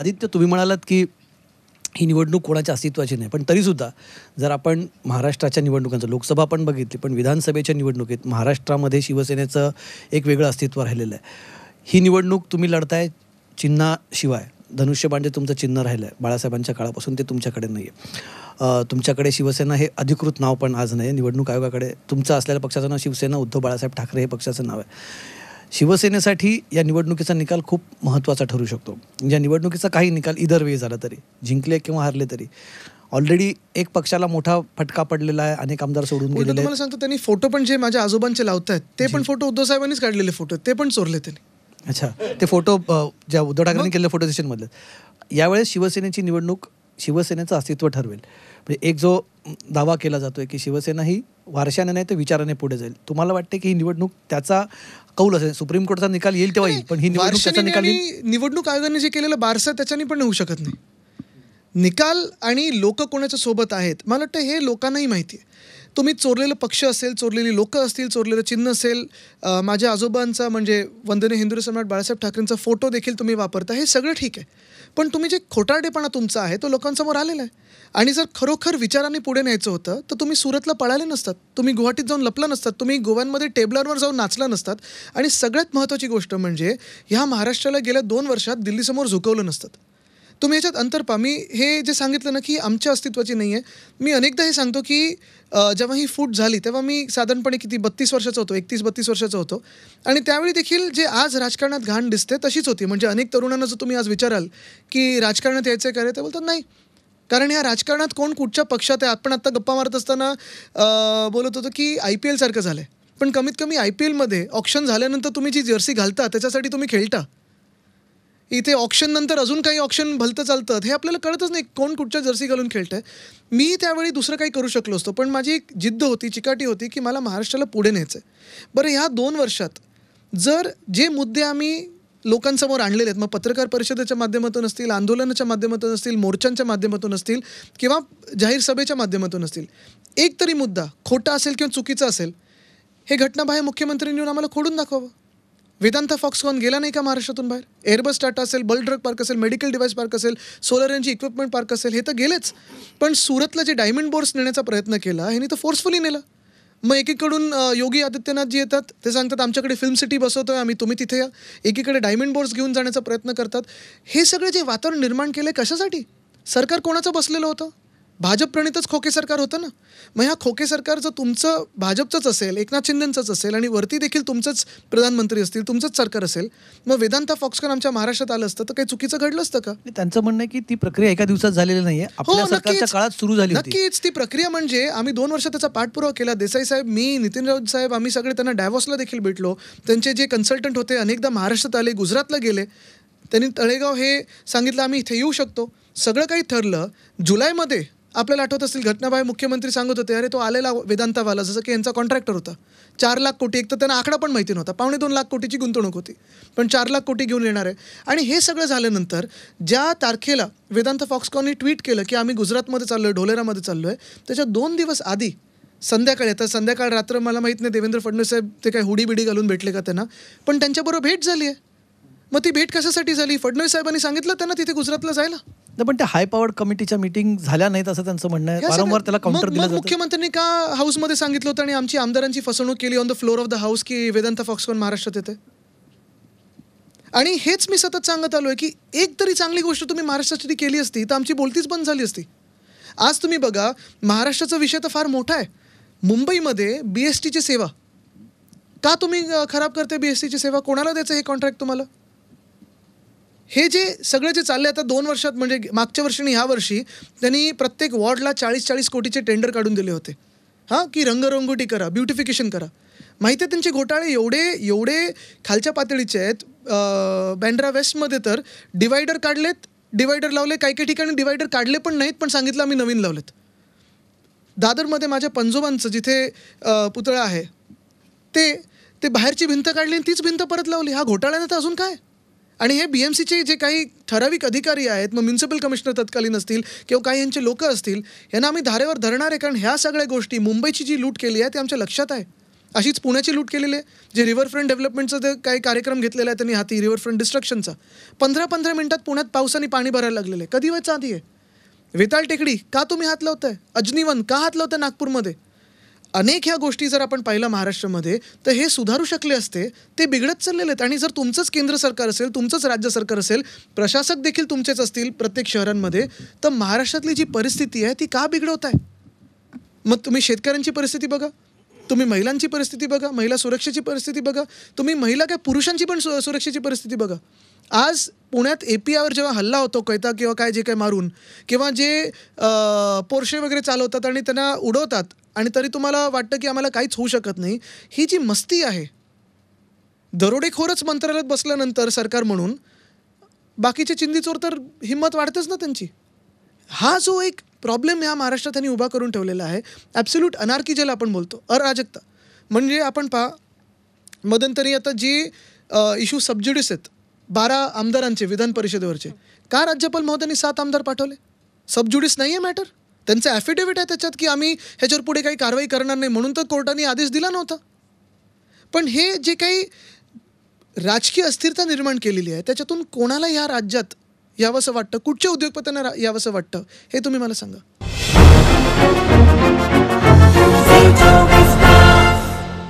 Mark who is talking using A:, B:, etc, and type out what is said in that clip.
A: आदित्य तुम्ही म्हणालात की ही निवडणूक कोणाच्या अस्तित्वाची नाही पण तरीसुद्धा जर आपण महाराष्ट्राच्या निवडणुकांचं लोकसभा पण बघितली पण विधानसभेच्या निवडणुकीत महाराष्ट्रामध्ये शिवसेनेचं एक वेगळं अस्तित्व राहिलेलं आहे ही निवडणूक तुम्ही लढताय चिन्हाशिवाय धनुष्यबाण जे तुमचं चिन्ह राहिलं आहे बाळासाहेबांच्या काळापासून ते तुमच्याकडे नाही आहे तुमच्याकडे शिवसेना हे अधिकृत नाव पण आज नाही निवडणूक आयोगाकडे तुमचं असलेल्या पक्षाचं नाव शिवसेना उद्धव बाळासाहेब ठाकरे हे पक्षाचं नाव आहे शिवसेनेसाठी या निवडणुकीचा निकाल खूप महत्त्वाचा ठरू शकतो या निवडणुकीचा काही निकाल इधर वे झाला तरी जिंकले किंवा हरले तरी ऑलरेडी एक पक्षाला मोठा फटका पडलेला आहे अनेक आमदार सोडून गेले मला सांगतो त्यांनी फोटो पण जे माझ्या आजोबांचे आहेत ते पण फोटो उद्धव साहेबांनीच काढलेले फोटो ते पण चोरले त्यांनी अच्छा ते फोटो ज्या उद्धव ठाकरेंनी केलेले फोटो सेशनमधले यावेळेस शिवसेनेची निवडणूक शिवसेनेचं अस्तित्व ठरवेल म्हणजे एक जो दावा केला जातोय की शिवसेना ही वारशाने नाही तर विचाराने पुढे जाईल तुम्हाला वाटते की ही निवडणूक त्याचा कौल असेल सुप्रीम कोर्टाचा निकाल येईल तेव्हा येईल पण ही निवडणूक निकाल
B: निवडणूक आयोगाने जे केलेलं बारसं त्याच्याने पण होऊ शकत नाही निकाल आणि लोक कोणाच्या सोबत आहेत मला वाटतं हे लोकांनाही माहिती आहे तुम्ही चोरलेलं पक्ष असेल चोरलेली लोकं असतील चोरलेलं चिन्ह असेल माझ्या आजोबांचा म्हणजे वंदने हिंदू सम्राट बाळासाहेब ठाकरेंचा फोटो देखील तुम्ही वापरता हे सगळं ठीक आहे पण तुम्ही जे खोटारडेपणा तुमचा आहे तो लोकांसमोर आलेला आहे आणि जर खरोखर विचारांनी पुढे न्यायचं होतं तर तुम्ही सुरतला पळाले नसतात तुम्ही गुवाहाटीत जाऊन लपलं नसतात तुम्ही गोव्यांमध्ये टेबलांवर जाऊन नाचला नसतात आणि सगळ्यात महत्त्वाची गोष्ट म्हणजे ह्या महाराष्ट्राला गेल्या दोन वर्षात दिल्लीसमोर झुकवलं नसतं तुम्ही याच्यात अंतर पा मी हे जे सांगितलं ना की आमच्या अस्तित्वाची नाही आहे मी अनेकदा हे सांगतो की जेव्हा ही फूट झाली तेव्हा मी साधारणपणे किती बत्तीस वर्षाचा होतो एकतीस बत्तीस वर्षाचा होतो आणि त्यावेळी देखील जे आज राजकारणात घाण दिसते तशीच होती म्हणजे अनेक तरुणांना जर तुम्ही आज विचाराल की राजकारणात यायचं काय ते बोलतात नाही कारण या राजकारणात कोण कुठच्या पक्षात आहे आपण आत्ता गप्पा मारत असताना बोलत होतो की आय पी एलसारखं झालं आहे पण कमीत कमी आय पी एलमध्ये ऑप्शन झाल्यानंतर तुम्ही जी जर्सी घालता त्याच्यासाठी तुम्ही खेळता इथे ऑप्शन नंतर अजून काही ऑप्शन भलतं चालतं हे आपल्याला कळतच नाही कोण कुठच्या जर्सी घालून खेळतं आहे मी त्यावेळी दुसरं काही करू शकलो असतो पण माझी एक जिद्द होती चिकाटी होती की मला महाराष्ट्राला पुढे न्यायचं आहे बरं ह्या दोन वर्षात जर जे मुद्दे आम्ही लोकांसमोर आणलेले आहेत मग पत्रकार परिषदेच्या माध्यमातून असतील आंदोलनाच्या माध्यमातून असतील मोर्चांच्या माध्यमातून असतील किंवा जाहीर सभेच्या माध्यमातून असतील एक तरी मुद्दा खोटा असेल किंवा चुकीचा असेल हे घटनाबाह्य मुख्यमंत्र्यांनी येऊन आम्हाला खोडून दाखवावं वेदांता फॉक्सकॉन गेला नाही का महाराष्ट्रातून बाहेर एअरबस टाटा असेल बल्ड ड्रग पार्क असेल मेडिकल डिव्हाइस पार्क असेल सोलर एनर्जी इक्विपमेंट पार्क असेल हे तर गेलेच पण सुरतला जे डायमंड बोर्स नेण्याचा प्रयत्न केला ह्यांनी तर फोर्सफुली नेला मग एकीकडून योगी आदित्यनाथ जी येतात ते सांगतात आमच्याकडे फिल्म सिटी बसवतोय आम्ही तुम्ही तिथे या एकीकडे डायमंड बोर्स घेऊन जाण्याचा प्रयत्न करतात हे सगळे जे वातावरण निर्माण केलं कशासाठी सरकार कोणाचं बसलेलं होतं भाजप प्रणितच खोके सरकार होतं ना मग ह्या खोके सरकार जर तुमचं भाजपचंच असेल एकनाथ शिंदेंचंच असेल आणि वरती देखील तुमचंच प्रधानमंत्री असतील तुमचंच सरकार असेल मग वेदांता फॉक्सकॉन आमच्या महाराष्ट्रात आलं असतं तर काही चुकीचं घडलं असतं का
A: त्यांचं म्हणणं की ती प्रक्रिया एका दिवसात झालेली नाहीये हो, आपल्या काळात सुरू झाली नक्कीच
B: ती प्रक्रिया म्हणजे आम्ही दोन वर्ष त्याचा पाठपुरावा केला देसाई साहेब मी नितीन राऊत साहेब आम्ही सगळे त्यांना डायव्हर्सला देखील भेटलो त्यांचे जे कन्सल्टंट होते अनेकदा महाराष्ट्रात आले गुजरातला गेले त्यांनी तळेगाव हे सांगितलं आम्ही इथे येऊ शकतो सगळं काही ठरलं जुलैमध्ये आपल्याला आठवत असतील घटनाबाई मुख्यमंत्री सांगत होते अरे तो आलेला वेदांतावाला जसं की यांचा कॉन्ट्रॅक्टर होता चार लाख कोटी एक तर त्यांना आकडा पण माहिती नव्हता पावणे दोन लाख कोटीची गुंतवणूक होती पण चार लाख कोटी घेऊन येणार आहे आणि हे सगळं झाल्यानंतर ज्या तारखेला वेदांत फॉक्सकॉनने ट्विट केलं की आम्ही गुजरातमध्ये चाललो आहे ढोलेरामध्ये चाललो आहे त्याच्या दोन दिवस आधी संध्याकाळी आता संध्याकाळ रात्र मला माहीत नाही देवेंद्र फडणवीस साहेब ते काय हुडी बिडी घालून भेटले का त्यांना पण त्यांच्याबरोबर भेट झाली आहे मग ती भेट कशासाठी झाली फडणवीस साहेबांनी सांगितलं त्यांना तिथे
A: गुजरातला जायला पण त्या हाय पॉवर कमिटीच्या मीटिंग झाल्या नाहीत असं त्यांचं म्हणणं आहे वारंवार त्याला काउंटर दिलं
B: मुख्यमंत्र्यांनी का हाऊसमध्ये सांगितलं होतं आणि आमची आमदारांची फसवणूक केली on the floor of the house की वेदांत फॉक्सकॉन महाराष्ट्रात येते आणि हेच मी सतत सांगत आलोय की एक तरी चांगली गोष्ट तुम्ही महाराष्ट्रासाठी केली असती तर आमची बोलतीच बंद झाली असती आज तुम्ही बघा महाराष्ट्राचा विषय तर फार मोठा आहे मुंबईमध्ये बी एस टीची सेवा का तुम्ही खराब करते बी एस टीची सेवा कोणाला द्यायचं हे कॉन्ट्रॅक्ट तुम्हाला हे जे सगळं जे चालले आता दोन वर्षात म्हणजे मागच्या वर्षी आणि ह्या वर्षी त्यांनी प्रत्येक वॉर्डला चाळीस चाळीस कोटीचे टेंडर काढून दिले होते हां की रंगरंगोटी करा ब्युटिफिकेशन करा माहिती आहे त्यांचे घोटाळे एवढे एवढे खालच्या पातळीचे आहेत बँड्रा वेस्टमध्ये तर डिवायडर काढलेत डिवायडर लावले काही काही ठिकाणी डिवायडर काढले पण नाहीत पण सांगितलं आम्ही नवीन लावलेत दादरमध्ये माझ्या पंजोबांचं जिथे पुतळा आहे ते ते बाहेरची भिंत काढली तीच भिंत परत लावली हा घोटाळ्यानं तर अजून काय आणि हे बीएमसीचे जे काही ठराविक अधिकारी आहेत मग म्युन्सिपल कमिशनर तत्कालीन असतील किंवा काही यांचे लोक असतील यांना आम्ही धारेवर धरणार आहे कारण ह्या सगळ्या गोष्टी मुंबईची जी लूट केली आहे ते आमच्या लक्षात आहे अशीच पुण्याची लूट केलेली आहे जे रिव्हरफ्रंट डेव्हलपमेंटचा ते काही कार्यक्रम घेतलेला आहे त्यांनी हाती रिव्हरफ्रंट डिस्ट्रक्शनचा पंधरा पंधरा मिनिटात पुण्यात पावसाने पाणी भरायला लागलेलं आहे कधी व्हायचं आधी आहे वेताळ टेकडी का तुम्ही हात लावताय अजनीवन का हात लावताय नागपूरमध्ये अनेक ह्या गोष्टी जर आपण पाहिलं महाराष्ट्रामध्ये तर हे सुधारू शकले असते ते बिघडत चाललेले आहेत आणि जर तुमचंच केंद्र सरकार असेल तुमचंच राज्य सरकार असेल प्रशासक देखील तुमचेच असतील प्रत्येक शहरांमध्ये तर महाराष्ट्रातली जी परिस्थिती आहे ती का बिघडवत आहे मग तुम्ही शेतकऱ्यांची परिस्थिती बघा तुम्ही महिलांची परिस्थिती बघा महिला सुरक्षेची परिस्थिती बघा तुम्ही महिला काय पुरुषांची पण सुरक्षेची परिस्थिती बघा आज पुण्यात ए पी आयवर जेव्हा हल्ला होतो कैता किंवा काय जे काय मारून किंवा जे पोरशे वगैरे चालवतात आणि त्यांना उडवतात आणि तरी तुम्हाला वाटतं की आम्हाला काहीच होऊ शकत नाही ही जी मस्ती आहे दरोडेखोरच मंत्रालयात बसल्यानंतर सरकार म्हणून बाकीचे चिंदीचोर तर हिंमत वाढतेच ना त्यांची हा जो एक प्रॉब्लेम या महाराष्ट्रात त्यांनी उभा करून ठेवलेला आहे ॲब्सल्यूट अनार्की ज्याला आपण बोलतो अराजकता म्हणजे आपण पहा मदनतरी आता जे इशू सबज्युडिस आहेत बारा आमदारांचे विधान परिषदेवरचे का राज्यपाल महोदयांनी सात आमदार पाठवले सबज्युडिस नाही आहे मॅटर त्यांचं ॲफिडेव्हिट आहे त्याच्यात की आम्ही ह्याच्यावर पुढे काही कारवाई करणार नाही म्हणून तर कोर्टाने आदेश दिला नव्हता पण हे जे काही राजकीय अस्थिरता निर्माण केलेली आहे त्याच्यातून कोणाला या राज्यात असं वाटतं कुठच्या उद्योगपत्यांना यावंसं वाटतं हे तुम्ही मला सांगा